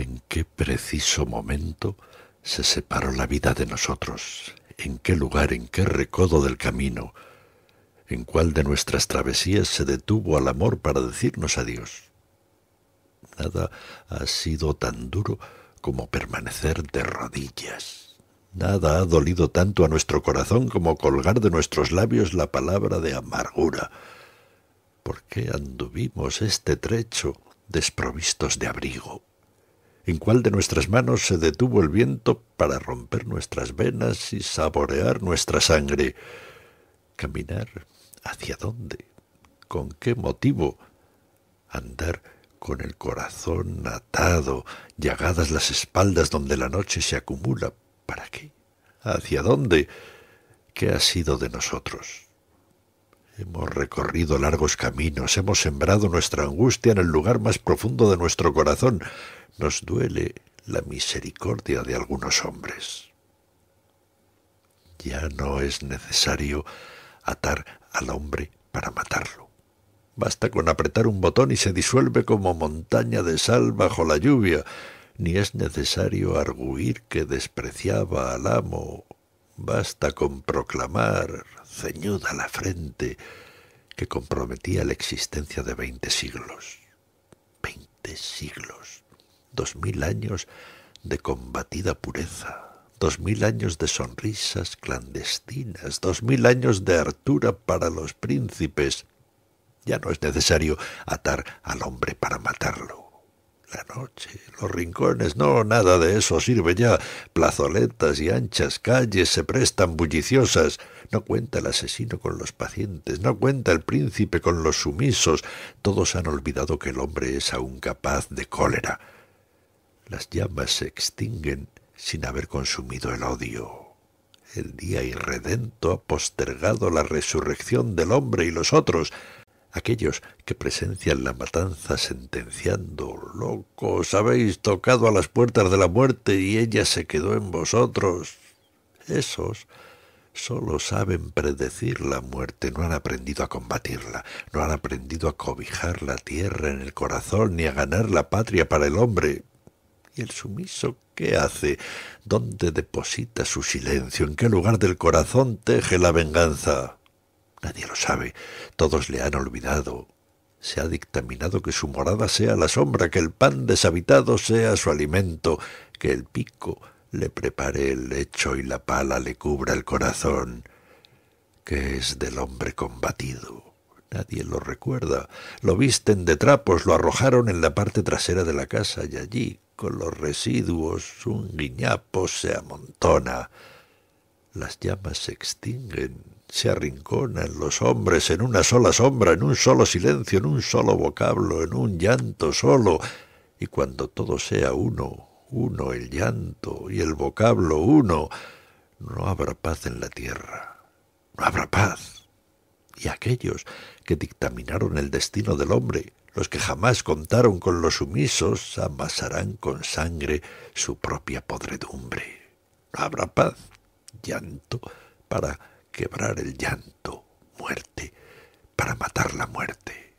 en qué preciso momento se separó la vida de nosotros, en qué lugar, en qué recodo del camino, en cuál de nuestras travesías se detuvo al amor para decirnos adiós. Nada ha sido tan duro como permanecer de rodillas. Nada ha dolido tanto a nuestro corazón como colgar de nuestros labios la palabra de amargura. ¿Por qué anduvimos este trecho desprovistos de abrigo? en cuál de nuestras manos se detuvo el viento para romper nuestras venas y saborear nuestra sangre. Caminar hacia dónde, con qué motivo, andar con el corazón atado, llagadas las espaldas donde la noche se acumula. ¿Para qué? ¿Hacia dónde? ¿Qué ha sido de nosotros? Hemos recorrido largos caminos, hemos sembrado nuestra angustia en el lugar más profundo de nuestro corazón, nos duele la misericordia de algunos hombres. Ya no es necesario atar al hombre para matarlo. Basta con apretar un botón y se disuelve como montaña de sal bajo la lluvia, ni es necesario arguir que despreciaba al amo. Basta con proclamar, ceñuda la frente, que comprometía la existencia de veinte siglos. Veinte siglos dos mil años de combatida pureza, dos mil años de sonrisas clandestinas, dos mil años de hartura para los príncipes. Ya no es necesario atar al hombre para matarlo. La noche, los rincones, no, nada de eso sirve ya. Plazoletas y anchas calles se prestan bulliciosas. No cuenta el asesino con los pacientes, no cuenta el príncipe con los sumisos. Todos han olvidado que el hombre es aún capaz de cólera las llamas se extinguen sin haber consumido el odio. El día irredento ha postergado la resurrección del hombre y los otros, aquellos que presencian la matanza sentenciando, locos, habéis tocado a las puertas de la muerte y ella se quedó en vosotros. Esos solo saben predecir la muerte, no han aprendido a combatirla, no han aprendido a cobijar la tierra en el corazón ni a ganar la patria para el hombre. ¿Y el sumiso qué hace? ¿Dónde deposita su silencio? ¿En qué lugar del corazón teje la venganza? Nadie lo sabe. Todos le han olvidado. Se ha dictaminado que su morada sea la sombra, que el pan deshabitado sea su alimento, que el pico le prepare el lecho y la pala le cubra el corazón, que es del hombre combatido. Nadie lo recuerda. Lo visten de trapos, lo arrojaron en la parte trasera de la casa y allí, con los residuos, un guiñapo se amontona. Las llamas se extinguen, se arrinconan los hombres en una sola sombra, en un solo silencio, en un solo vocablo, en un llanto solo, y cuando todo sea uno, uno el llanto y el vocablo uno, no habrá paz en la tierra, no habrá paz y aquellos que dictaminaron el destino del hombre, los que jamás contaron con los sumisos, amasarán con sangre su propia podredumbre. habrá paz, llanto, para quebrar el llanto, muerte, para matar la muerte.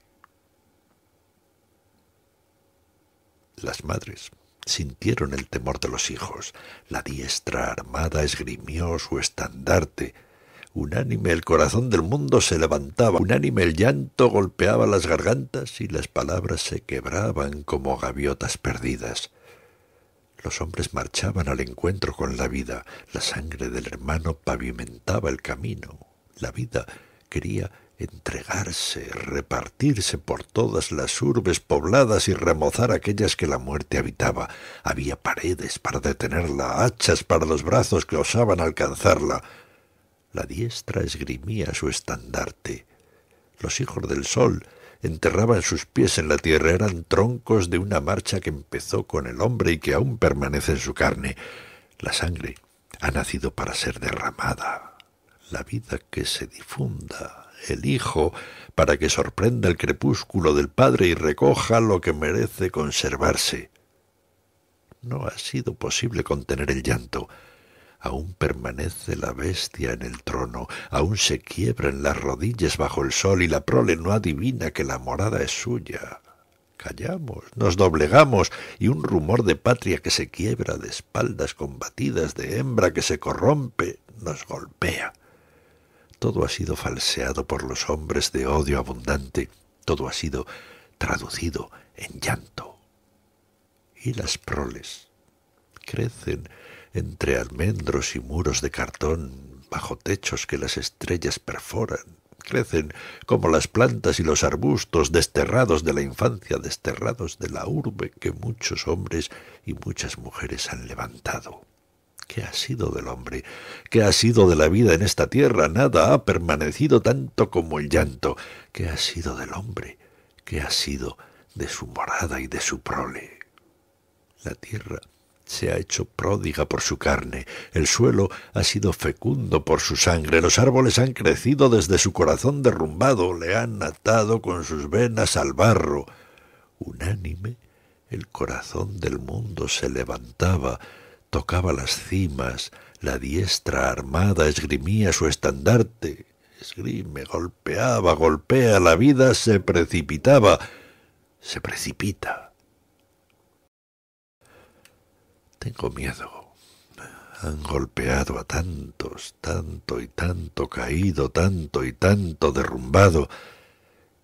Las madres sintieron el temor de los hijos. La diestra armada esgrimió su estandarte, Unánime el corazón del mundo se levantaba, unánime el llanto golpeaba las gargantas y las palabras se quebraban como gaviotas perdidas. Los hombres marchaban al encuentro con la vida, la sangre del hermano pavimentaba el camino, la vida quería entregarse, repartirse por todas las urbes pobladas y remozar aquellas que la muerte habitaba. Había paredes para detenerla, hachas para los brazos que osaban alcanzarla. La diestra esgrimía su estandarte. Los hijos del sol enterraban sus pies en la tierra, eran troncos de una marcha que empezó con el hombre y que aún permanece en su carne. La sangre ha nacido para ser derramada. La vida que se difunda, el Hijo, para que sorprenda el crepúsculo del Padre y recoja lo que merece conservarse. No ha sido posible contener el llanto. Aún permanece la bestia en el trono, aún se quiebran las rodillas bajo el sol y la prole no adivina que la morada es suya. Callamos, nos doblegamos y un rumor de patria que se quiebra de espaldas combatidas, de hembra que se corrompe, nos golpea. Todo ha sido falseado por los hombres de odio abundante, todo ha sido traducido en llanto. Y las proles crecen entre almendros y muros de cartón, bajo techos que las estrellas perforan. Crecen como las plantas y los arbustos, desterrados de la infancia, desterrados de la urbe que muchos hombres y muchas mujeres han levantado. ¿Qué ha sido del hombre? ¿Qué ha sido de la vida en esta tierra? Nada ha permanecido tanto como el llanto. ¿Qué ha sido del hombre? ¿Qué ha sido de su morada y de su prole? La tierra se ha hecho pródiga por su carne, el suelo ha sido fecundo por su sangre, los árboles han crecido desde su corazón derrumbado, le han atado con sus venas al barro. Unánime, el corazón del mundo se levantaba, tocaba las cimas, la diestra armada esgrimía su estandarte, esgrime, golpeaba, golpea, la vida se precipitaba, se precipita. Tengo miedo. Han golpeado a tantos, tanto y tanto caído, tanto y tanto derrumbado.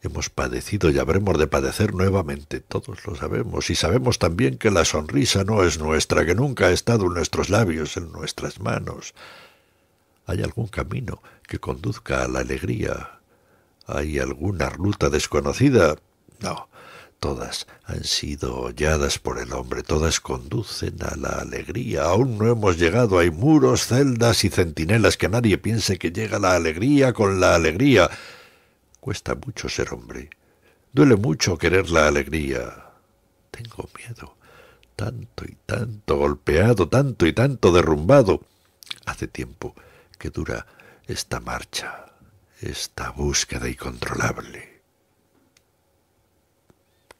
Hemos padecido y habremos de padecer nuevamente, todos lo sabemos, y sabemos también que la sonrisa no es nuestra, que nunca ha estado en nuestros labios, en nuestras manos. ¿Hay algún camino que conduzca a la alegría? ¿Hay alguna ruta desconocida? No, todas han sido holladas por el hombre, todas conducen a la alegría. Aún no hemos llegado, hay muros, celdas y centinelas, que nadie piense que llega la alegría con la alegría. Cuesta mucho ser hombre, duele mucho querer la alegría. Tengo miedo, tanto y tanto golpeado, tanto y tanto derrumbado. Hace tiempo que dura esta marcha, esta búsqueda incontrolable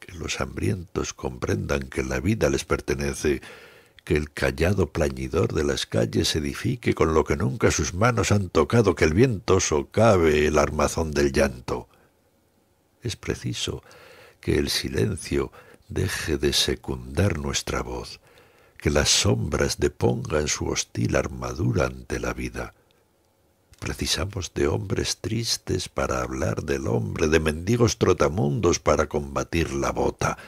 que los hambrientos comprendan que la vida les pertenece, que el callado plañidor de las calles edifique con lo que nunca sus manos han tocado, que el viento socave el armazón del llanto. Es preciso que el silencio deje de secundar nuestra voz, que las sombras depongan su hostil armadura ante la vida Precisamos de hombres tristes para hablar del hombre, de mendigos trotamundos para combatir la bota.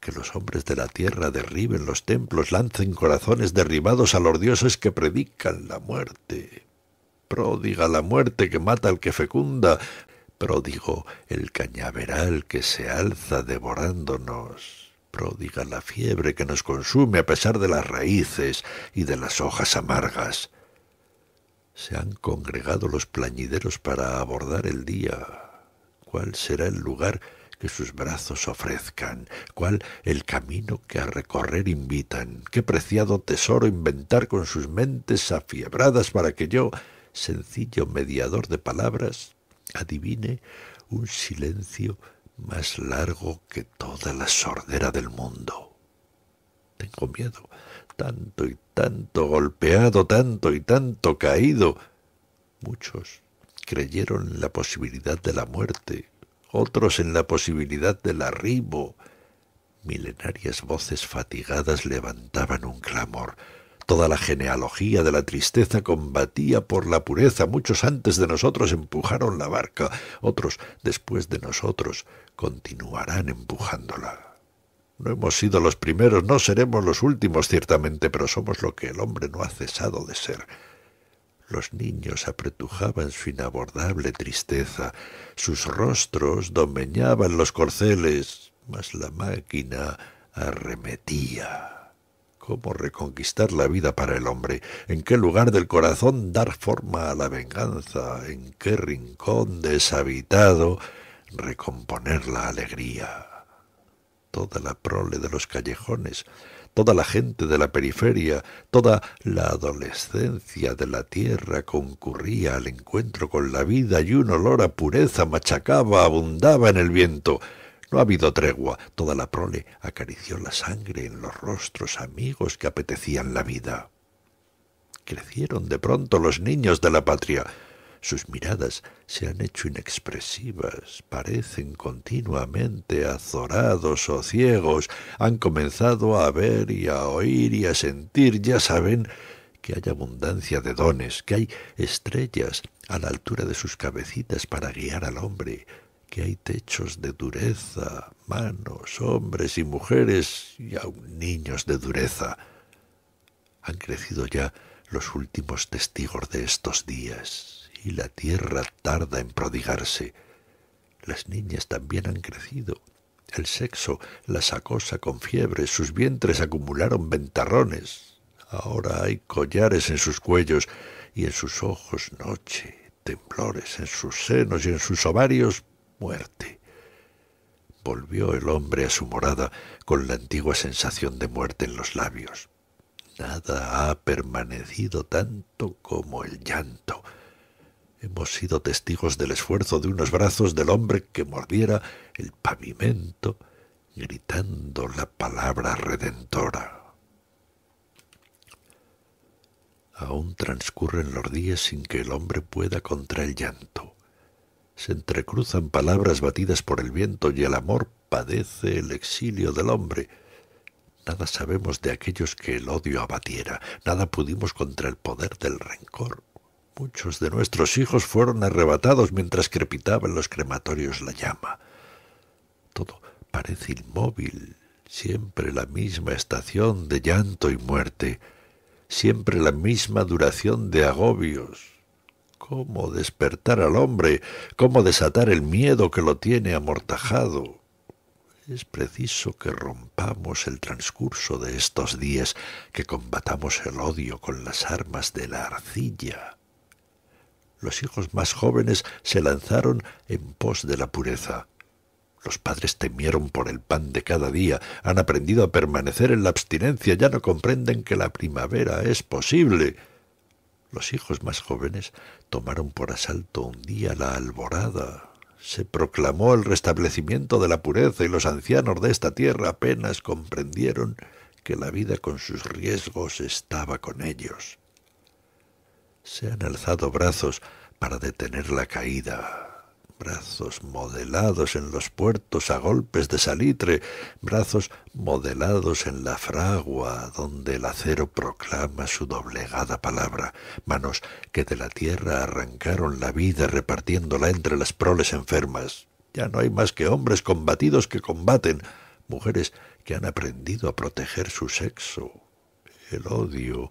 Que los hombres de la tierra derriben los templos, lancen corazones derribados a los dioses que predican la muerte. Pródiga la muerte que mata al que fecunda, pródigo el cañaveral que se alza devorándonos, pródiga la fiebre que nos consume a pesar de las raíces y de las hojas amargas se han congregado los plañideros para abordar el día. ¿Cuál será el lugar que sus brazos ofrezcan? ¿Cuál el camino que a recorrer invitan? ¿Qué preciado tesoro inventar con sus mentes afiebradas para que yo, sencillo mediador de palabras, adivine un silencio más largo que toda la sordera del mundo? Tengo miedo tanto y tanto golpeado, tanto y tanto caído. Muchos creyeron en la posibilidad de la muerte, otros en la posibilidad del arribo. Milenarias voces fatigadas levantaban un clamor. Toda la genealogía de la tristeza combatía por la pureza. Muchos antes de nosotros empujaron la barca, otros después de nosotros continuarán empujándola. No hemos sido los primeros, no seremos los últimos, ciertamente, pero somos lo que el hombre no ha cesado de ser. Los niños apretujaban su inabordable tristeza, sus rostros domeñaban los corceles, mas la máquina arremetía. ¿Cómo reconquistar la vida para el hombre? ¿En qué lugar del corazón dar forma a la venganza? ¿En qué rincón deshabitado recomponer la alegría? toda la prole de los callejones, toda la gente de la periferia, toda la adolescencia de la tierra concurría al encuentro con la vida y un olor a pureza machacaba, abundaba en el viento. No ha habido tregua, toda la prole acarició la sangre en los rostros amigos que apetecían la vida. Crecieron de pronto los niños de la patria, sus miradas se han hecho inexpresivas, parecen continuamente azorados o ciegos, han comenzado a ver y a oír y a sentir, ya saben que hay abundancia de dones, que hay estrellas a la altura de sus cabecitas para guiar al hombre, que hay techos de dureza, manos, hombres y mujeres y aun niños de dureza. Han crecido ya los últimos testigos de estos días y la tierra tarda en prodigarse. Las niñas también han crecido. El sexo las acosa con fiebre, sus vientres acumularon ventarrones. Ahora hay collares en sus cuellos y en sus ojos noche, temblores en sus senos y en sus ovarios muerte. Volvió el hombre a su morada con la antigua sensación de muerte en los labios. Nada ha permanecido tanto como el llanto, Hemos sido testigos del esfuerzo de unos brazos del hombre que mordiera el pavimento gritando la palabra redentora. Aún transcurren los días sin que el hombre pueda contra el llanto. Se entrecruzan palabras batidas por el viento y el amor padece el exilio del hombre. Nada sabemos de aquellos que el odio abatiera, nada pudimos contra el poder del rencor. Muchos de nuestros hijos fueron arrebatados mientras crepitaba en los crematorios la llama. Todo parece inmóvil, siempre la misma estación de llanto y muerte, siempre la misma duración de agobios. ¿Cómo despertar al hombre? ¿Cómo desatar el miedo que lo tiene amortajado? Es preciso que rompamos el transcurso de estos días, que combatamos el odio con las armas de la arcilla los hijos más jóvenes se lanzaron en pos de la pureza. Los padres temieron por el pan de cada día, han aprendido a permanecer en la abstinencia, ya no comprenden que la primavera es posible. Los hijos más jóvenes tomaron por asalto un día la alborada. Se proclamó el restablecimiento de la pureza y los ancianos de esta tierra apenas comprendieron que la vida con sus riesgos estaba con ellos. Se han alzado brazos para detener la caída, brazos modelados en los puertos a golpes de salitre, brazos modelados en la fragua donde el acero proclama su doblegada palabra, manos que de la tierra arrancaron la vida repartiéndola entre las proles enfermas. Ya no hay más que hombres combatidos que combaten, mujeres que han aprendido a proteger su sexo. El odio,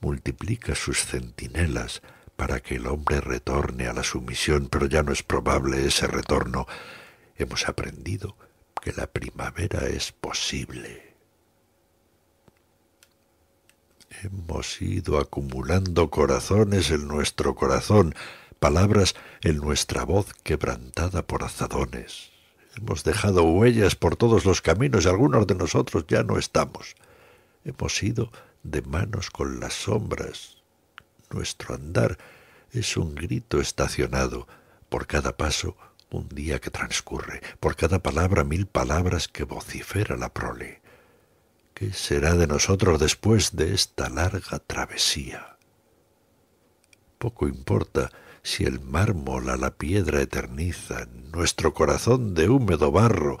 multiplica sus centinelas para que el hombre retorne a la sumisión, pero ya no es probable ese retorno. Hemos aprendido que la primavera es posible. Hemos ido acumulando corazones en nuestro corazón, palabras en nuestra voz quebrantada por azadones. Hemos dejado huellas por todos los caminos y algunos de nosotros ya no estamos. Hemos ido de manos con las sombras. Nuestro andar es un grito estacionado, por cada paso un día que transcurre, por cada palabra mil palabras que vocifera la prole. ¿Qué será de nosotros después de esta larga travesía? Poco importa si el mármol a la piedra eterniza, nuestro corazón de húmedo barro,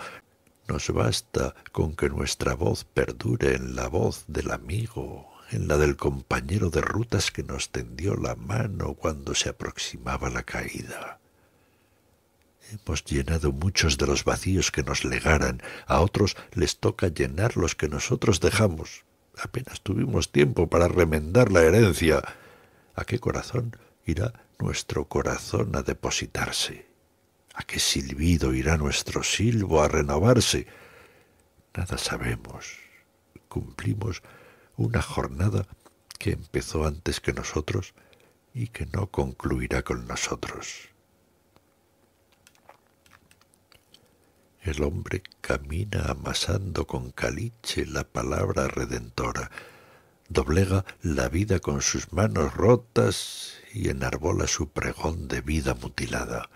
nos basta con que nuestra voz perdure en la voz del amigo, en la del compañero de rutas que nos tendió la mano cuando se aproximaba la caída. Hemos llenado muchos de los vacíos que nos legaran, a otros les toca llenar los que nosotros dejamos. Apenas tuvimos tiempo para remendar la herencia. ¿A qué corazón irá nuestro corazón a depositarse? ¿A qué silbido irá nuestro silbo a renovarse? Nada sabemos. Cumplimos una jornada que empezó antes que nosotros y que no concluirá con nosotros. El hombre camina amasando con caliche la palabra redentora, doblega la vida con sus manos rotas y enarbola su pregón de vida mutilada.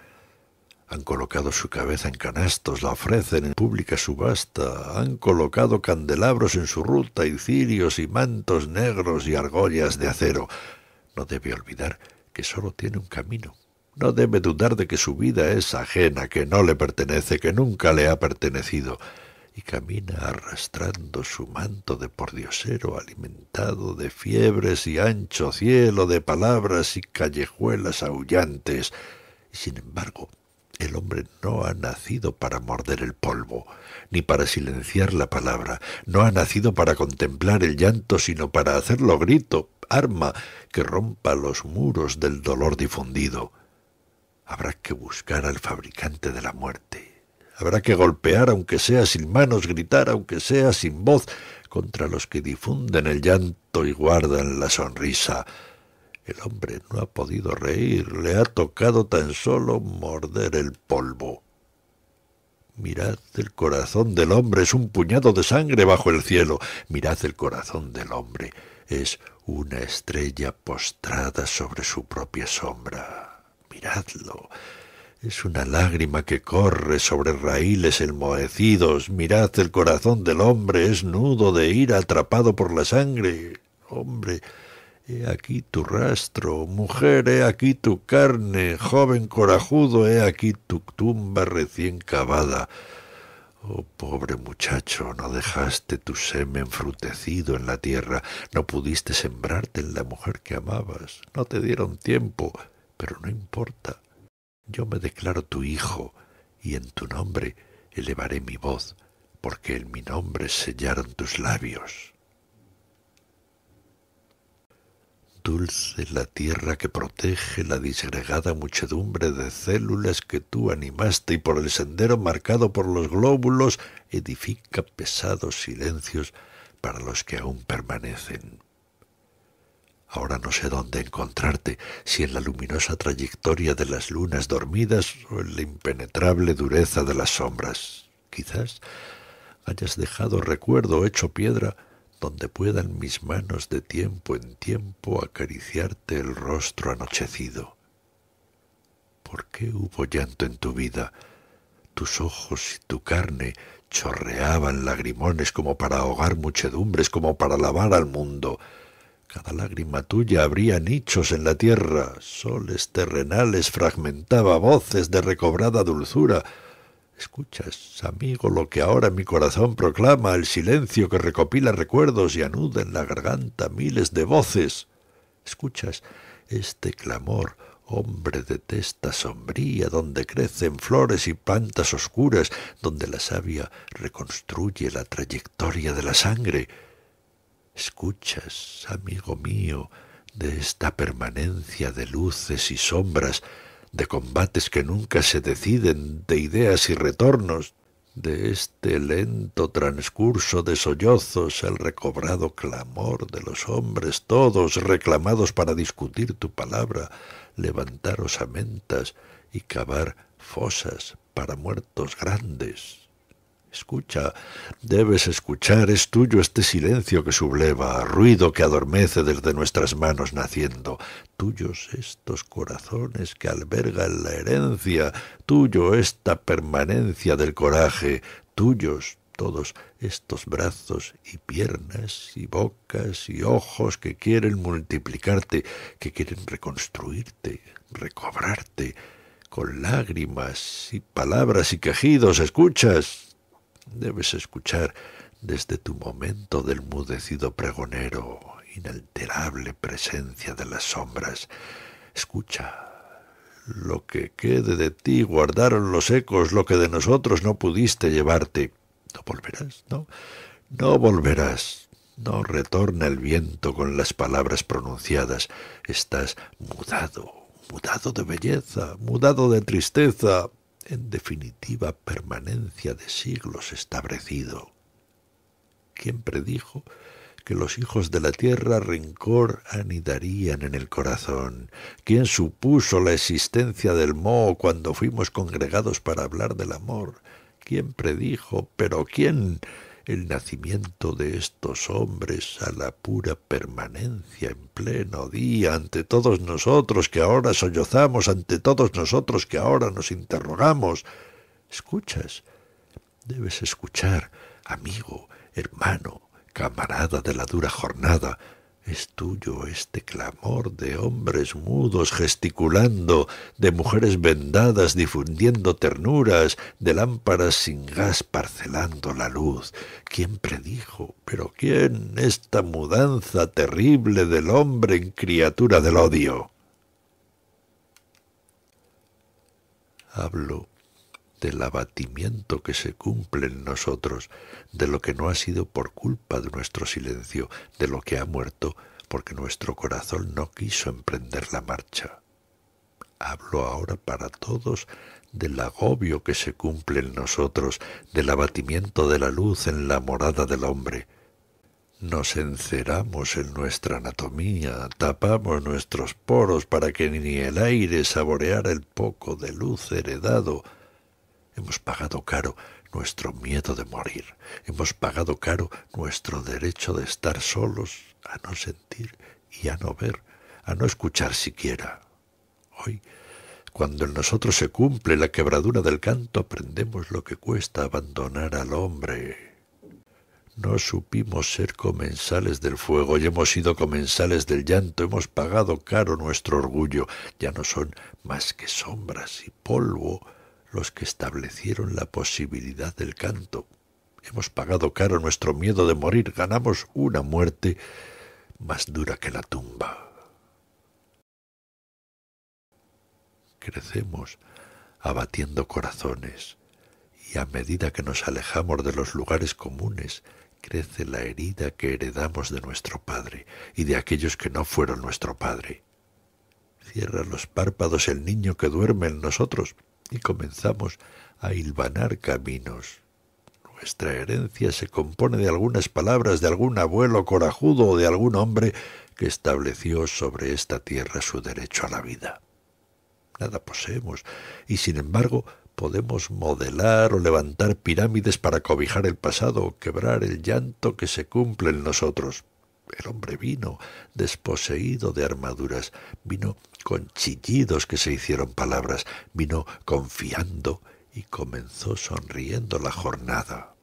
Han colocado su cabeza en canastos, la ofrecen en pública subasta, han colocado candelabros en su ruta y cirios y mantos negros y argollas de acero. No debe olvidar que sólo tiene un camino. No debe dudar de que su vida es ajena, que no le pertenece, que nunca le ha pertenecido y camina arrastrando su manto de pordiosero alimentado de fiebres y ancho cielo de palabras y callejuelas aullantes, y sin embargo el hombre no ha nacido para morder el polvo, ni para silenciar la palabra, no ha nacido para contemplar el llanto, sino para hacerlo grito, arma que rompa los muros del dolor difundido. Habrá que buscar al fabricante de la muerte. Habrá que golpear, aunque sea sin manos, gritar, aunque sea sin voz, contra los que difunden el llanto y guardan la sonrisa. El hombre no ha podido reír, le ha tocado tan solo morder el polvo. Mirad el corazón del hombre, es un puñado de sangre bajo el cielo. Mirad el corazón del hombre, es una estrella postrada sobre su propia sombra. Miradlo. Es una lágrima que corre sobre raíles enmohecidos. Mirad el corazón del hombre, es nudo de ira atrapado por la sangre. Hombre, He aquí tu rastro, mujer, he aquí tu carne, joven corajudo, he aquí tu tumba recién cavada. Oh pobre muchacho, no dejaste tu semen Enfrutecido en la tierra, no pudiste sembrarte en la mujer que amabas, no te dieron tiempo, pero no importa. Yo me declaro tu hijo, y en tu nombre elevaré mi voz, porque en mi nombre sellaron tus labios. dulce la tierra que protege la disgregada muchedumbre de células que tú animaste y por el sendero marcado por los glóbulos edifica pesados silencios para los que aún permanecen. Ahora no sé dónde encontrarte, si en la luminosa trayectoria de las lunas dormidas o en la impenetrable dureza de las sombras. Quizás hayas dejado recuerdo hecho piedra donde puedan mis manos de tiempo en tiempo acariciarte el rostro anochecido. ¿Por qué hubo llanto en tu vida? Tus ojos y tu carne chorreaban lagrimones como para ahogar muchedumbres, como para lavar al mundo. Cada lágrima tuya abría nichos en la tierra, soles terrenales fragmentaba voces de recobrada dulzura, Escuchas, amigo, lo que ahora mi corazón proclama, el silencio que recopila recuerdos y anuda en la garganta miles de voces. Escuchas este clamor, hombre de testa sombría, donde crecen flores y plantas oscuras, donde la savia reconstruye la trayectoria de la sangre. Escuchas, amigo mío, de esta permanencia de luces y sombras, de combates que nunca se deciden, de ideas y retornos, de este lento transcurso de sollozos, el recobrado clamor de los hombres, todos reclamados para discutir tu palabra, levantar osamentas y cavar fosas para muertos grandes. Escucha, debes escuchar, es tuyo este silencio que subleva, ruido que adormece desde nuestras manos naciendo. Tuyos estos corazones que albergan la herencia, tuyo esta permanencia del coraje, tuyos todos estos brazos y piernas y bocas y ojos que quieren multiplicarte, que quieren reconstruirte, recobrarte, con lágrimas y palabras y quejidos, escuchas, debes escuchar desde tu momento del mudecido pregonero, inalterable presencia de las sombras. Escucha, lo que quede de ti guardaron los ecos, lo que de nosotros no pudiste llevarte. No volverás, no, no volverás. No retorna el viento con las palabras pronunciadas. Estás mudado, mudado de belleza, mudado de tristeza, en definitiva permanencia de siglos establecido. ¿Quién predijo que los hijos de la tierra rencor anidarían en el corazón? ¿Quién supuso la existencia del moho cuando fuimos congregados para hablar del amor? ¿Quién predijo? Pero ¿quién? el nacimiento de estos hombres a la pura permanencia en pleno día, ante todos nosotros que ahora sollozamos, ante todos nosotros que ahora nos interrogamos. Escuchas, debes escuchar, amigo, hermano, camarada de la dura jornada, es tuyo este clamor de hombres mudos gesticulando, de mujeres vendadas difundiendo ternuras, de lámparas sin gas parcelando la luz. ¿Quién predijo, pero quién, esta mudanza terrible del hombre en criatura del odio? Hablo del abatimiento que se cumple en nosotros, de lo que no ha sido por culpa de nuestro silencio, de lo que ha muerto porque nuestro corazón no quiso emprender la marcha. Hablo ahora para todos del agobio que se cumple en nosotros, del abatimiento de la luz en la morada del hombre. Nos enceramos en nuestra anatomía, tapamos nuestros poros para que ni el aire saboreara el poco de luz heredado Hemos pagado caro nuestro miedo de morir. Hemos pagado caro nuestro derecho de estar solos, a no sentir y a no ver, a no escuchar siquiera. Hoy, cuando en nosotros se cumple la quebradura del canto, aprendemos lo que cuesta abandonar al hombre. No supimos ser comensales del fuego y hemos sido comensales del llanto, hemos pagado caro nuestro orgullo, ya no son más que sombras y polvo los que establecieron la posibilidad del canto. Hemos pagado caro nuestro miedo de morir, ganamos una muerte más dura que la tumba. Crecemos abatiendo corazones y a medida que nos alejamos de los lugares comunes, crece la herida que heredamos de nuestro padre y de aquellos que no fueron nuestro padre. Cierra los párpados el niño que duerme en nosotros, y comenzamos a hilvanar caminos. Nuestra herencia se compone de algunas palabras de algún abuelo corajudo o de algún hombre que estableció sobre esta tierra su derecho a la vida. Nada poseemos, y sin embargo podemos modelar o levantar pirámides para cobijar el pasado o quebrar el llanto que se cumple en nosotros. El hombre vino, desposeído de armaduras, vino con chillidos que se hicieron palabras, vino confiando y comenzó sonriendo la jornada.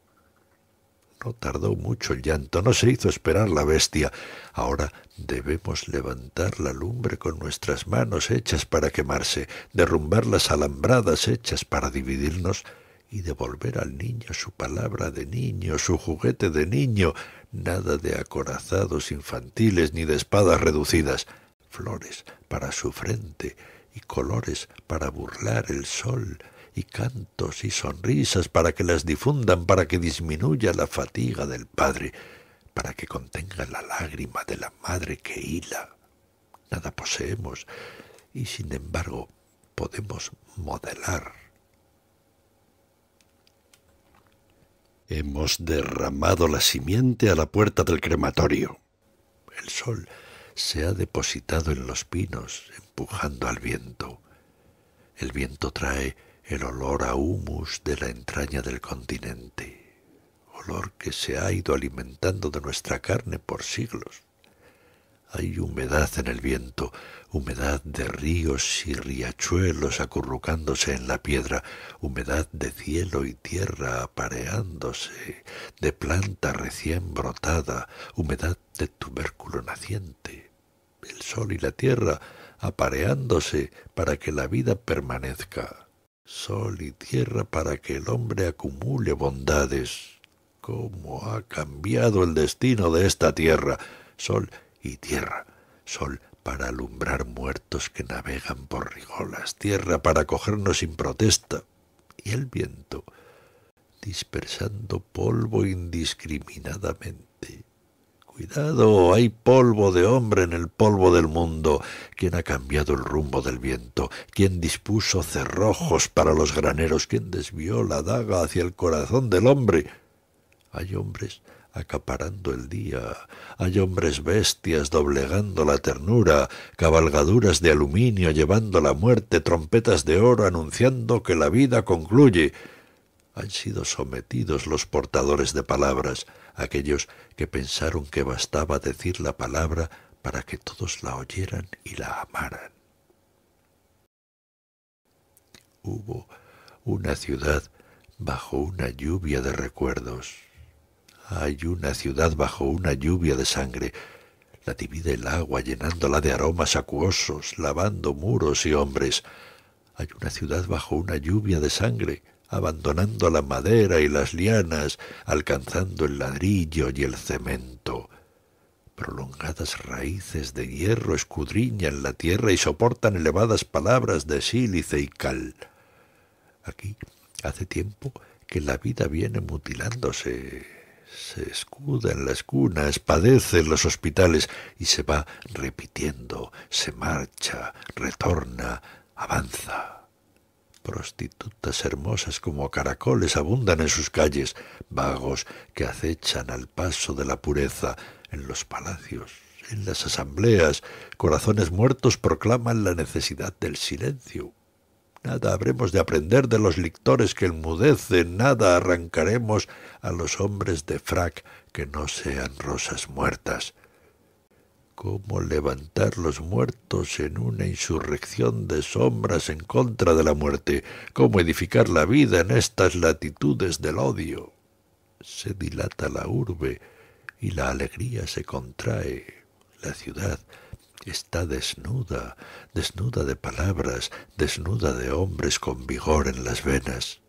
No tardó mucho el llanto, no se hizo esperar la bestia. Ahora debemos levantar la lumbre con nuestras manos hechas para quemarse, derrumbar las alambradas hechas para dividirnos y devolver al niño su palabra de niño, su juguete de niño, nada de acorazados infantiles ni de espadas reducidas flores para su frente y colores para burlar el sol y cantos y sonrisas para que las difundan, para que disminuya la fatiga del padre, para que contenga la lágrima de la madre que hila. Nada poseemos y sin embargo podemos modelar. Hemos derramado la simiente a la puerta del crematorio. El sol se ha depositado en los pinos, empujando al viento. El viento trae el olor a humus de la entraña del continente, olor que se ha ido alimentando de nuestra carne por siglos. Hay humedad en el viento, humedad de ríos y riachuelos acurrucándose en la piedra, humedad de cielo y tierra apareándose, de planta recién brotada, humedad de tubérculo naciente. El sol y la tierra apareándose para que la vida permanezca. Sol y tierra para que el hombre acumule bondades. ¿Cómo ha cambiado el destino de esta tierra? Sol y tierra, sol para alumbrar muertos que navegan por rigolas, tierra para cogernos sin protesta, y el viento dispersando polvo indiscriminadamente. Cuidado, hay polvo de hombre en el polvo del mundo. ¿Quién ha cambiado el rumbo del viento? ¿Quién dispuso cerrojos para los graneros? ¿Quién desvió la daga hacia el corazón del hombre? Hay hombres acaparando el día. Hay hombres bestias doblegando la ternura, cabalgaduras de aluminio llevando la muerte, trompetas de oro anunciando que la vida concluye. Han sido sometidos los portadores de palabras, aquellos que pensaron que bastaba decir la palabra para que todos la oyeran y la amaran. Hubo una ciudad bajo una lluvia de recuerdos. Hay una ciudad bajo una lluvia de sangre. La divide el agua llenándola de aromas acuosos, lavando muros y hombres. Hay una ciudad bajo una lluvia de sangre, abandonando la madera y las lianas, alcanzando el ladrillo y el cemento. Prolongadas raíces de hierro escudriñan la tierra y soportan elevadas palabras de sílice y cal. Aquí hace tiempo que la vida viene mutilándose, se escuda en las cunas, padece en los hospitales y se va repitiendo, se marcha, retorna, avanza. Prostitutas hermosas como caracoles abundan en sus calles, vagos que acechan al paso de la pureza en los palacios, en las asambleas, corazones muertos proclaman la necesidad del silencio, Nada habremos de aprender de los lictores que enmudecen, nada arrancaremos a los hombres de frac que no sean rosas muertas. ¿Cómo levantar los muertos en una insurrección de sombras en contra de la muerte? ¿Cómo edificar la vida en estas latitudes del odio? Se dilata la urbe y la alegría se contrae. La ciudad está desnuda, desnuda de palabras, desnuda de hombres con vigor en las venas.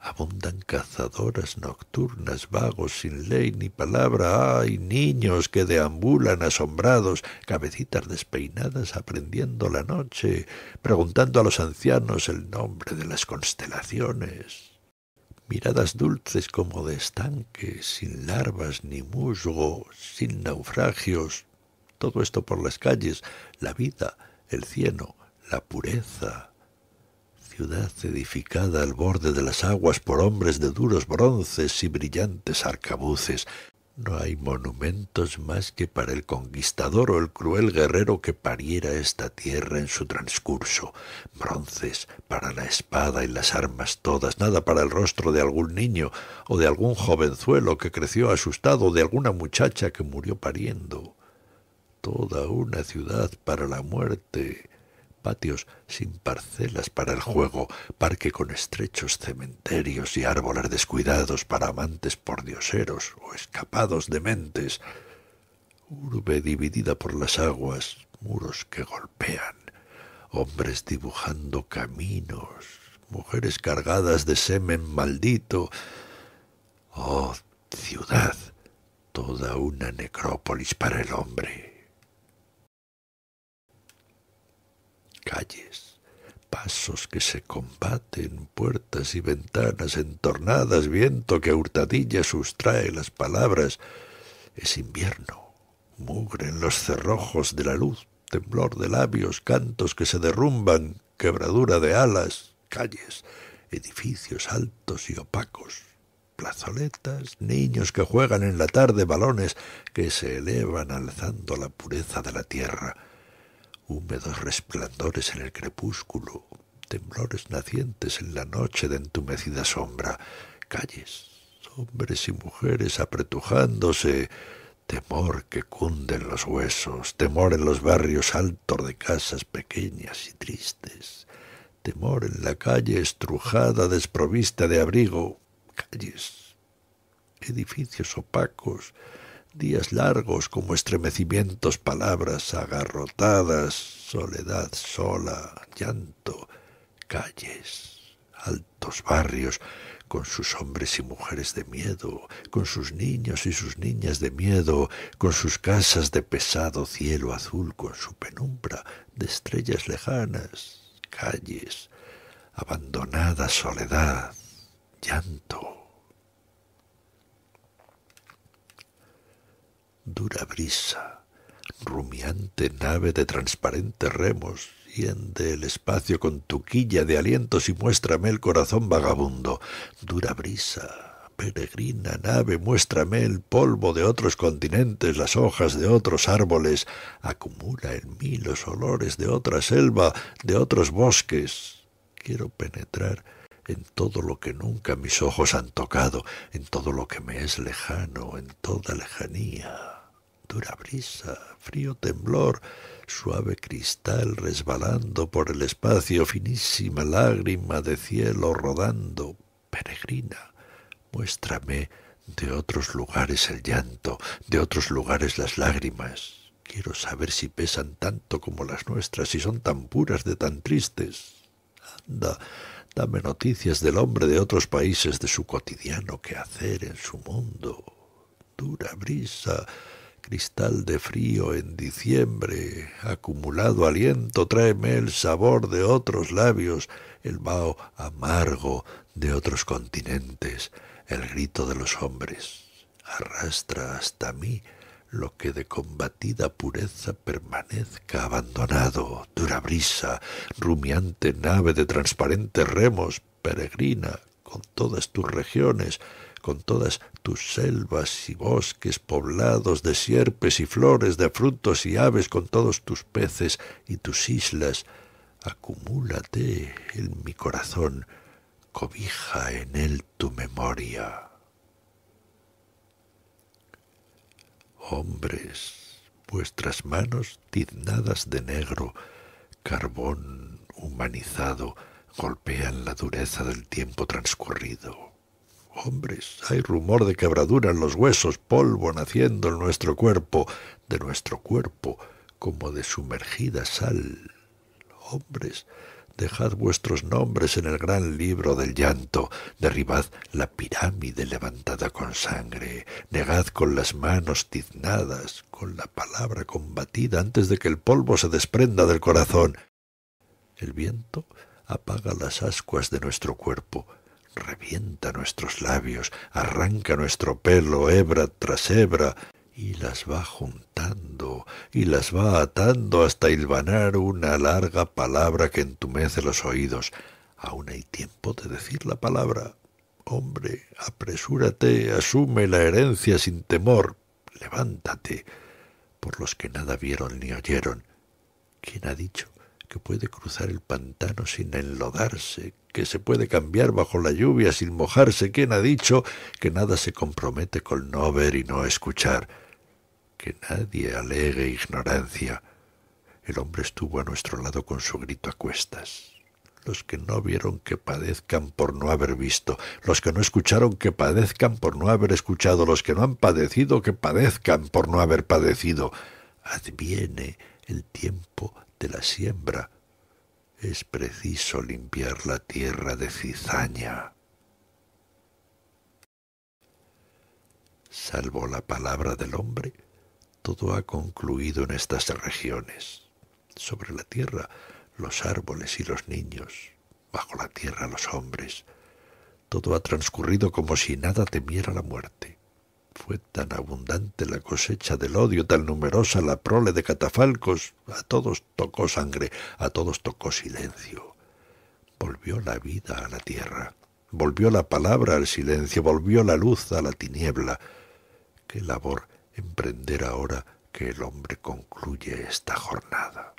Abundan cazadoras nocturnas, vagos, sin ley ni palabra. ¡Ay, niños que deambulan asombrados, cabecitas despeinadas aprendiendo la noche, preguntando a los ancianos el nombre de las constelaciones! Miradas dulces como de estanque, sin larvas ni musgo, sin naufragios, todo esto por las calles, la vida, el cielo, la pureza. Ciudad edificada al borde de las aguas por hombres de duros bronces y brillantes arcabuces. No hay monumentos más que para el conquistador o el cruel guerrero que pariera esta tierra en su transcurso. Bronces para la espada y las armas todas, nada para el rostro de algún niño o de algún jovenzuelo que creció asustado, o de alguna muchacha que murió pariendo toda una ciudad para la muerte, patios sin parcelas para el juego, parque con estrechos cementerios y árboles descuidados para amantes pordioseros o escapados dementes, urbe dividida por las aguas, muros que golpean, hombres dibujando caminos, mujeres cargadas de semen maldito. Oh, ciudad, toda una necrópolis para el hombre. calles, pasos que se combaten, puertas y ventanas entornadas, viento que a hurtadillas sustrae las palabras. Es invierno, mugren los cerrojos de la luz, temblor de labios, cantos que se derrumban, quebradura de alas, calles, edificios altos y opacos, plazoletas, niños que juegan en la tarde balones que se elevan alzando la pureza de la tierra húmedos resplandores en el crepúsculo, temblores nacientes en la noche de entumecida sombra, calles, hombres y mujeres apretujándose, temor que cunde en los huesos, temor en los barrios altos de casas pequeñas y tristes, temor en la calle estrujada, desprovista de abrigo, calles, edificios opacos, días largos como estremecimientos, palabras agarrotadas, soledad sola, llanto, calles, altos barrios, con sus hombres y mujeres de miedo, con sus niños y sus niñas de miedo, con sus casas de pesado cielo azul, con su penumbra de estrellas lejanas, calles, abandonada soledad, llanto. dura brisa, rumiante nave de transparentes remos, hiende el espacio con tu quilla de alientos y muéstrame el corazón vagabundo, dura brisa, peregrina nave, muéstrame el polvo de otros continentes, las hojas de otros árboles, acumula en mí los olores de otra selva, de otros bosques. Quiero penetrar en todo lo que nunca mis ojos han tocado, en todo lo que me es lejano, en toda lejanía dura brisa, frío temblor, suave cristal resbalando por el espacio, finísima lágrima de cielo rodando, peregrina, muéstrame de otros lugares el llanto, de otros lugares las lágrimas. Quiero saber si pesan tanto como las nuestras, si son tan puras de tan tristes. Anda, dame noticias del hombre de otros países, de su cotidiano hacer en su mundo. Dura brisa, Cristal de frío en diciembre, acumulado aliento, tráeme el sabor de otros labios, el vaho amargo de otros continentes, el grito de los hombres. Arrastra hasta mí lo que de combatida pureza permanezca abandonado, dura brisa, rumiante nave de transparentes remos, peregrina con todas tus regiones, con todas tus selvas y bosques poblados de sierpes y flores, de frutos y aves, con todos tus peces y tus islas, acumúlate en mi corazón, cobija en él tu memoria. Hombres, vuestras manos tiznadas de negro, carbón humanizado, golpean la dureza del tiempo transcurrido Hombres, hay rumor de quebradura en los huesos, polvo naciendo en nuestro cuerpo, de nuestro cuerpo, como de sumergida sal. Hombres, dejad vuestros nombres en el gran libro del llanto, derribad la pirámide levantada con sangre, negad con las manos tiznadas, con la palabra combatida antes de que el polvo se desprenda del corazón. El viento apaga las ascuas de nuestro cuerpo, revienta nuestros labios, arranca nuestro pelo hebra tras hebra, y las va juntando y las va atando hasta hilvanar una larga palabra que entumece los oídos. Aún hay tiempo de decir la palabra. Hombre, apresúrate, asume la herencia sin temor, levántate, por los que nada vieron ni oyeron. ¿Quién ha dicho? que puede cruzar el pantano sin enlodarse, que se puede cambiar bajo la lluvia sin mojarse, ¿quién ha dicho que nada se compromete con no ver y no escuchar, que nadie alegue ignorancia. El hombre estuvo a nuestro lado con su grito a cuestas. Los que no vieron que padezcan por no haber visto, los que no escucharon que padezcan por no haber escuchado, los que no han padecido que padezcan por no haber padecido. Adviene el tiempo la siembra, es preciso limpiar la tierra de cizaña. Salvo la palabra del hombre, todo ha concluido en estas regiones. Sobre la tierra, los árboles y los niños, bajo la tierra los hombres. Todo ha transcurrido como si nada temiera la muerte. Fue tan abundante la cosecha del odio, tan numerosa la prole de catafalcos. A todos tocó sangre, a todos tocó silencio. Volvió la vida a la tierra, volvió la palabra al silencio, volvió la luz a la tiniebla. Qué labor emprender ahora que el hombre concluye esta jornada.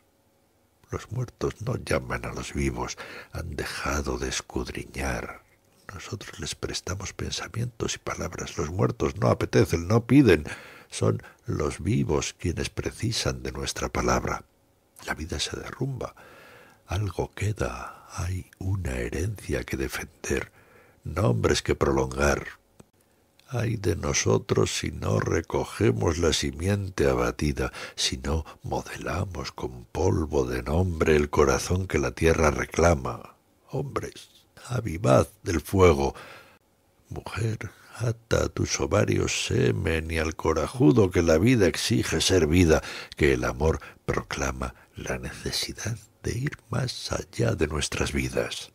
Los muertos no llaman a los vivos, han dejado de escudriñar, nosotros les prestamos pensamientos y palabras. Los muertos no apetecen, no piden. Son los vivos quienes precisan de nuestra palabra. La vida se derrumba. Algo queda. Hay una herencia que defender, nombres que prolongar. Hay de nosotros si no recogemos la simiente abatida, si no modelamos con polvo de nombre el corazón que la tierra reclama. Hombres, avivad del fuego. Mujer, ata a tus ovarios semen y al corajudo que la vida exige ser vida, que el amor proclama la necesidad de ir más allá de nuestras vidas.